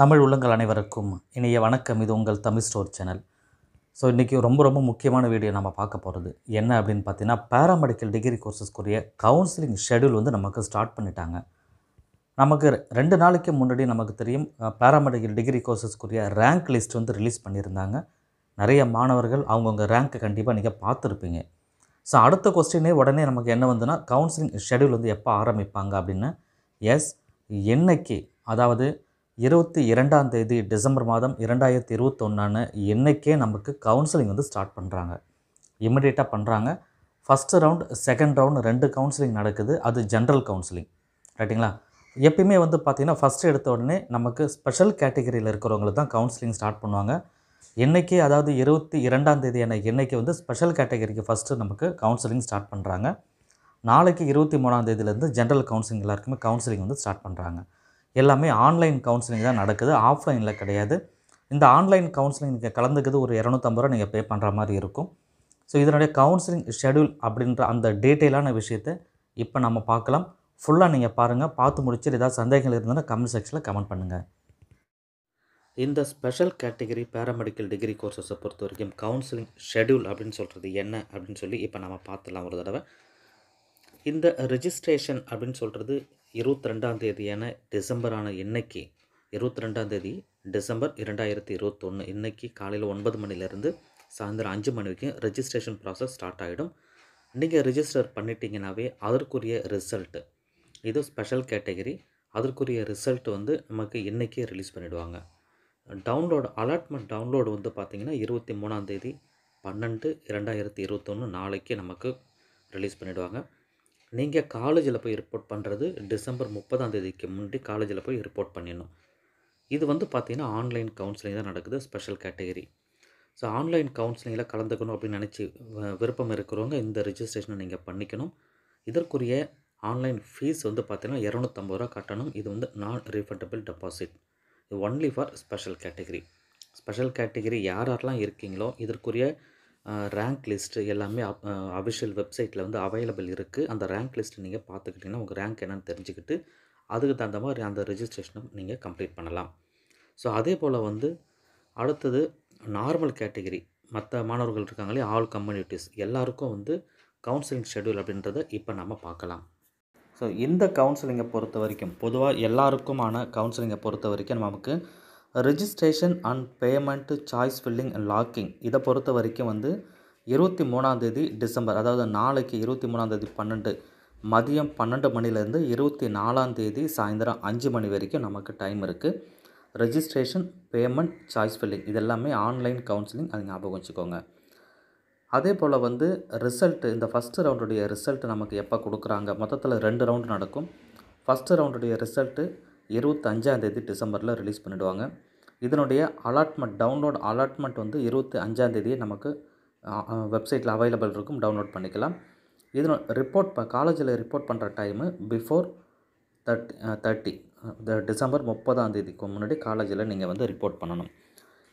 தமிழ் உள்ளங்கள் அனைவருக்கும் இனிய வணக்கம் இது உங்கள் தமிழ் ஸ்டோர் சேனல் ஸோ இன்றைக்கி ரொம்ப ரொம்ப முக்கியமான வீடியோ நம்ம பார்க்க போகிறது என்ன அப்படின்னு பார்த்தீங்கன்னா பேராமெடிக்கல் டிகிரி கோர்சஸ்க்குரிய கவுன்சிலிங் ஷெடியூல் வந்து நமக்கு ஸ்டார்ட் பண்ணிட்டாங்க நமக்கு ரெண்டு நாளைக்கு முன்னாடி நமக்கு தெரியும் பேராமெடிக்கல் டிகிரி கோர்சஸ்க்குரிய ரேங்க் லிஸ்ட் வந்து ரிலீஸ் பண்ணியிருந்தாங்க நிறைய மாணவர்கள் அவங்கவுங்க ரேங்க்கை கண்டிப்பாக நீங்கள் பார்த்துருப்பீங்க ஸோ அடுத்த கொஸ்டினே உடனே நமக்கு என்ன வந்துன்னா கவுன்சிலிங் ஷெடியூல் வந்து எப்போ ஆரம்பிப்பாங்க அப்படின்னு எஸ் என்னைக்கு அதாவது இருபத்தி இரண்டாம் தேதி டிசம்பர் மாதம் இரண்டாயிரத்தி இருபத்தொன்னான்னு என்றைக்கே நமக்கு கவுன்சிலிங் வந்து ஸ்டார்ட் பண்ணுறாங்க இமிடியேட்டாக பண்ணுறாங்க ஃபஸ்ட்டு ரவுண்ட் செகண்ட் ரவுண்ட் ரெண்டு கவுன்சிலிங் நடக்குது அது ஜென்ரல் கவுன்சிலிங் ரைட்டிங்களா எப்பயுமே வந்து பார்த்திங்கன்னா ஃபஸ்ட்டு எடுத்த உடனே நமக்கு ஸ்பெஷல் கேட்டகரியில் இருக்கிறவங்களுக்கு தான் கவுன்சிலிங் ஸ்டார்ட் பண்ணுவாங்க என்றைக்கு அதாவது இருபத்தி இரண்டாம் தேதியான என்றைக்கு வந்து ஸ்பெஷல் கேட்டகரிக்கு ஃபஸ்ட்டு நமக்கு கவுன்சிலிங் ஸ்டார்ட் பண்ணுறாங்க நாளைக்கு இருபத்தி மூணாம் தேதியிலேருந்து ஜென்ரல் கவுன்சிலிங் எல்லாருக்குமே கவுன்சிலிங் வந்து ஸ்டார்ட் பண்ணுறாங்க எல்லாமே ஆன்லைன் கவுன்சிலிங் தான் நடக்குது ஆஃப்லைனில் கிடையாது இந்த ஆன்லைன் கவுன்சிலிங் நீங்கள் கலந்துக்குது ஒரு இரநூத்தம்பது ரூபா நீங்கள் பே பண்ணுற மாதிரி இருக்கும் ஸோ இதனுடைய கவுன்சிலிங் ஷெடியூல் அப்படின்ற அந்த டீட்டெயிலான விஷயத்தை இப்போ நம்ம பார்க்கலாம் ஃபுல்லாக நீங்கள் பாருங்கள் பார்த்து முடிச்சுட்டு ஏதாவது சந்தேகங்கள் இருந்ததுன்னா கமெண்ட் செக்ஷனில் கமெண்ட் பண்ணுங்கள் இந்த ஸ்பெஷல் கேட்டகரி பேராமெடிக்கல் டிகிரி கோர்சஸை பொறுத்த வரைக்கும் கவுன்சிலிங் ஷெடியூல் அப்படின்னு சொல்கிறது என்ன அப்படின்னு சொல்லி இப்போ நம்ம பார்த்துலாம் ஒரு தடவை இந்த ரிஜிஸ்ட்ரேஷன் அப்படின்னு சொல்கிறது இருபத்தி ரெண்டாம் தேதியான டிசம்பரான இன்னைக்கு இருபத்தி ரெண்டாம் தேதி டிசம்பர் இரண்டாயிரத்தி இருபத்தொன்று இன்றைக்கி காலையில் ஒன்பது மணிலேருந்து சாயந்தரம் அஞ்சு மணி வரைக்கும் ரெஜிஸ்ட்ரேஷன் ப்ராசஸ் ஸ்டார்ட் ஆகிடும் நீங்கள் ரிஜிஸ்டர் பண்ணிட்டீங்கனாவே அதற்குரிய ரிசல்ட்டு இது ஸ்பெஷல் கேட்டகரி அதற்குரிய ரிசல்ட் வந்து நமக்கு இன்றைக்கே ரிலீஸ் பண்ணிவிடுவாங்க டவுன்லோடு அலாட்மெண்ட் டவுன்லோடு வந்து பார்த்திங்கன்னா இருபத்தி மூணாந்தேதி பன்னெண்டு இரண்டாயிரத்தி இருபத்தொன்று நாளைக்கு நமக்கு ரிலீஸ் பண்ணிவிடுவாங்க நீங்கள் காலேஜில் போய் ரிப்போர்ட் பண்ணுறது டிசம்பர் முப்பதாம் தேதிக்கு முன்னாடி காலேஜில் போய் ரிப்போர்ட் பண்ணிடணும் இது வந்து பார்த்திங்கன்னா ஆன்லைன் கவுன்சிலிங் தான் நடக்குது ஸ்பெஷல் கேட்டகரி ஸோ ஆன்லைன் கவுன்சிலிங்கில் கலந்துக்கணும் அப்படின்னு நினச்சி விருப்பம் இருக்கிறவங்க இந்த ரிஜிஸ்ட்ரேஷனை நீங்கள் பண்ணிக்கணும் இதற்குரிய ஆன்லைன் ஃபீஸ் வந்து பார்த்திங்கன்னா இரநூத்தம்பது ரூபா கட்டணும் இது வந்து நான் ரீஃபண்டபிள் டெபாசிட் இது only for special category special category யார் யாரெல்லாம் இருக்கீங்களோ இதற்குரிய ரேங்க் லிஸ்ட்டு எல்லாமே அஃபிஷியல் வெப்சைட்டில் வந்து அவைலபிள் இருக்குது அந்த ரேங்க் லிஸ்ட்டு நீங்கள் பார்த்துக்கிட்டிங்கன்னா உங்கள் ரேங்க் என்னென்னு தெரிஞ்சுக்கிட்டு அதுக்கு தகுந்த மாதிரி அந்த ரெஜிஸ்ட்ரேஷனும் நீங்கள் கம்ப்ளீட் பண்ணலாம் ஸோ அதே போல் வந்து அடுத்தது நார்மல் கேட்டகிரி மற்ற மாணவர்கள் இருக்காங்களே ஆல் கம்யூனிட்டிஸ் எல்லாருக்கும் வந்து கவுன்சிலிங் ஷெடியூல் அப்படின்றத இப்போ நம்ம பார்க்கலாம் ஸோ இந்த கவுன்சிலிங்கை பொறுத்த வரைக்கும் பொதுவாக எல்லாருக்குமான கவுன்சிலிங்கை பொறுத்த வரைக்கும் நமக்கு registration and payment choice filling and locking இதை பொறுத்த வரைக்கும் வந்து இருபத்தி மூணாந்தேதி டிசம்பர் அதாவது நாளைக்கு இருபத்தி மூணாந்தேதி பன்னெண்டு மதியம் பன்னெண்டு மணிலேருந்து இருபத்தி நாலாந்தேதி சாயந்தரம் அஞ்சு மணி வரைக்கும் நமக்கு டைம் இருக்குது ரெஜிஸ்ட்ரேஷன் பேமெண்ட் சாய்ஸ் ஃபில்லிங் இதெல்லாமே ஆன்லைன் கவுன்சிலிங் அது ஞாபகம் வச்சுக்கோங்க அதே போல் வந்து ரிசல்ட்டு இந்த ஃபஸ்ட்டு ரவுண்டுடைய ரிசல்ட்டு நமக்கு எப்போ கொடுக்குறாங்க மொத்தத்தில் ரெண்டு ரவுண்டு நடக்கும் ஃபஸ்ட்டு ரவுண்டுடைய ரிசல்ட்டு இருபத்தஞ்சாந்தேதி டிசம்பரில் ரிலீஸ் பண்ணிவிடுவாங்க இதனுடைய அலாட்மெண்ட் டவுன்லோட் அலாட்மெண்ட் வந்து இருபத்தி அஞ்சாந்தேதியே நமக்கு வெப்சைட்டில் அவைலபிள் இருக்கும் டவுன்லோட் பண்ணிக்கலாம் இது ரிப்போர்ட் ப காலேஜில் ரிப்போர்ட் பண்ணுற time before thirty thirtieth December முப்பதாம் தேதிக்கு முன்னாடி காலேஜில் நீங்கள் வந்து ரிப்போர்ட் பண்ணணும்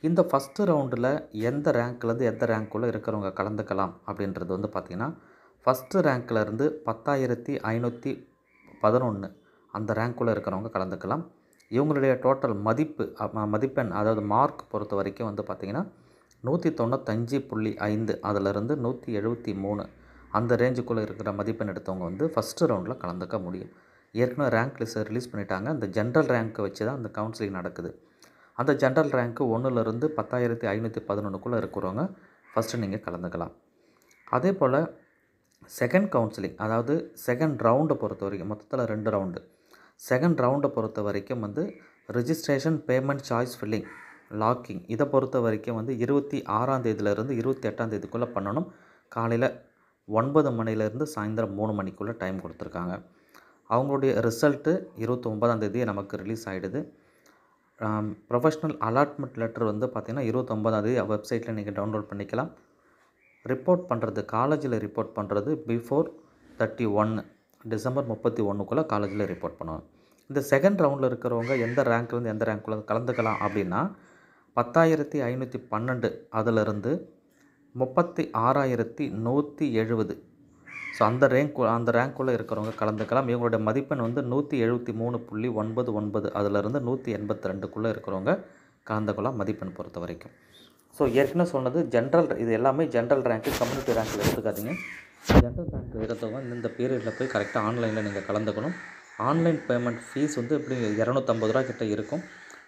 இந்த ஃபஸ்ட்டு ரவுண்டில் எந்த ரேங்க்லேருந்து எந்த ரேங்க்குள்ளே இருக்கிறவங்க கலந்துக்கலாம் அப்படின்றது வந்து பார்த்திங்கன்னா ஃபஸ்ட்டு ரேங்க்லேருந்து பத்தாயிரத்தி ஐநூற்றி பதினொன்று அந்த ரேங்க்குள்ளே இருக்கிறவங்க கலந்துக்கலாம் இவங்களுடைய டோட்டல் மதிப்பு மதிப்பெண் அதாவது மார்க் பொறுத்த வரைக்கும் வந்து பார்த்திங்கன்னா நூற்றி தொண்ணூத்தஞ்சு புள்ளி ஐந்து அதிலிருந்து நூற்றி எழுபத்தி மூணு அந்த ரேஞ்சுக்குள்ளே இருக்கிற மதிப்பெண் எடுத்தவங்க வந்து ஃபஸ்ட்டு ரவுண்டில் கலந்துக்க முடியும் ஏற்கனவே ரேங்க் லிஸ்ட் ரிலீஸ் பண்ணிட்டாங்க அந்த ஜென்ரல் ரேங்க்கை வச்சு தான் அந்த கவுன்சிலிங் நடக்குது அந்த ஜென்ரல் ரேங்க்கு ஒன்றுலேருந்து பத்தாயிரத்தி ஐநூற்றி பதினொன்றுக்குள்ளே இருக்கிறவங்க ஃபஸ்ட்டு நீங்கள் கலந்துக்கலாம் அதே போல் செகண்ட் கவுன்சிலிங் அதாவது செகண்ட் ரவுண்டை பொறுத்த வரைக்கும் மொத்தத்தில் ரெண்டு ரவுண்டு செகண்ட் ரவுண்டை பொறுத்த வரைக்கும் வந்து registration payment choice filling locking இதை பொறுத்த வரைக்கும் வந்து இருபத்தி ஆறாம் தேதியிலேருந்து இருபத்தி எட்டாம் தேதிக்குள்ளே பண்ணணும் காலையில் ஒன்பது மணிலேருந்து சாயந்தரம் மூணு மணிக்குள்ளே டைம் கொடுத்துருக்காங்க அவங்களுடைய ரிசல்ட்டு இருபத்தி ஒன்பதாம் தேதி நமக்கு ரிலீஸ் ஆகிடுது ப்ரொஃபஷ்னல் அலாட்மெண்ட் லெட்டர் வந்து பார்த்திங்கன்னா இருபத்தொம்பதாந்தேதி வெப்சைட்டில் நீங்கள் டவுன்லோட் பண்ணிக்கலாம் ரிப்போர்ட் பண்ணுறது காலேஜில் ரிப்போர்ட் பண்ணுறது பிஃபோர் தேர்ட்டி ஒன்று டிசம்பர் முப்பத்தி ஒன்றுக்குள்ளே காலேஜில் ரிப்போர்ட் பண்ணுவாங்க இந்த செகண்ட் ரவுண்டில் இருக்கிறவங்க எந்த ரேங்க்லேருந்து எந்த ரேங்க்குள்ளே கலந்துக்கலாம் அப்படின்னா பத்தாயிரத்தி ஐநூற்றி பன்னெண்டு அதிலிருந்து முப்பத்தி ஆறாயிரத்தி நூற்றி எழுபது ஸோ அந்த ரேங்க் அந்த ரேங்க்குள்ளே இருக்கிறவங்க கலந்துக்கலாம் இவங்களுடைய மதிப்பெண் வந்து நூற்றி எழுபத்தி மூணு புள்ளி ஒன்பது ஒன்பது அதிலிருந்து நூற்றி எண்பத்தி ரெண்டுக்குள்ளே இருக்கிறவங்க கலந்துக்கலாம் மதிப்பெண் பொறுத்த வரைக்கும் ஸோ ஏற்கனவே சொன்னது ஜென்ரல் இது எல்லாமே ஜென்ரல் ரேங்க்கு கம்யூனிட்டி ரேங்க்கில் எடுத்துக்காதீங்க ஜென்ரல் பேங்க் எடுத்தவங்க இந்த பீரியடில் போய் கரெக்டாக ஆன்லைனில் நீங்கள் கலந்துக்கணும் ஆன்லைன் பேமெண்ட் ஃபீஸ் வந்து எப்படி இரநூத்தம்பது ரூபா கிட்டே இருக்கும்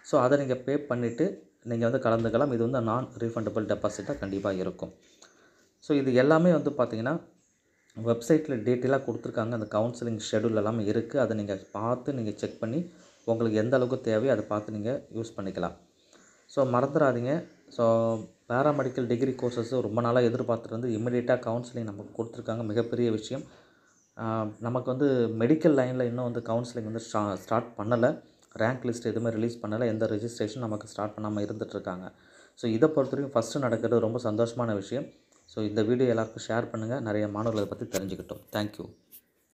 ஸோ அதை நீங்கள் பே பண்ணிவிட்டு நீங்கள் வந்து கலந்துக்கலாம் இது வந்து நான் ரீஃபண்டபிள் டெபாசிட்டாக கண்டிப்பாக இருக்கும் ஸோ இது எல்லாமே வந்து பார்த்திங்கன்னா வெப்சைட்டில் டீட்டெயிலாக கொடுத்துருக்காங்க அந்த கவுன்சிலிங் ஷெடியூல் எல்லாமே இருக்குது அதை நீங்கள் பார்த்து நீங்கள் செக் பண்ணி உங்களுக்கு எந்த அளவுக்கு தேவையோ அதை பார்த்து நீங்கள் யூஸ் பண்ணிக்கலாம் ஸோ மறந்துடாதீங்க ஸோ பேராமெடிக்கல் டிகிரி கோர்சஸ் ரொம்ப நாளாக எதிர்பார்த்துட்டு வந்து இமிடியேட்டாக கவுன்சிலிங் நமக்கு கொடுத்துருக்காங்க மிகப்பெரிய விஷயம் நமக்கு வந்து மெடிக்கல் லைனில் இன்னும் வந்து கவுன்சிலிங் வந்து ஸ்டா ஸ்டார்ட் பண்ணலை ரேங்க் லிஸ்ட் எதுவுமே ரிலீஸ் பண்ணலை எந்த ரெஜிஸ்ட்ரேஷன் நமக்கு ஸ்டார்ட் பண்ணாமல் இருந்துகிட்ருக்காங்க ஸோ இதை பொறுத்த வரைக்கும் ஃபஸ்ட்டு நடக்கிறது ரொம்ப சந்தோஷமான விஷயம் ஸோ இந்த வீடியோ எல்லாருக்கும் ஷேர் பண்ணுங்கள் நிறைய மாணவர்களை பற்றி தெரிஞ்சுக்கிட்டோம் தேங்க்யூ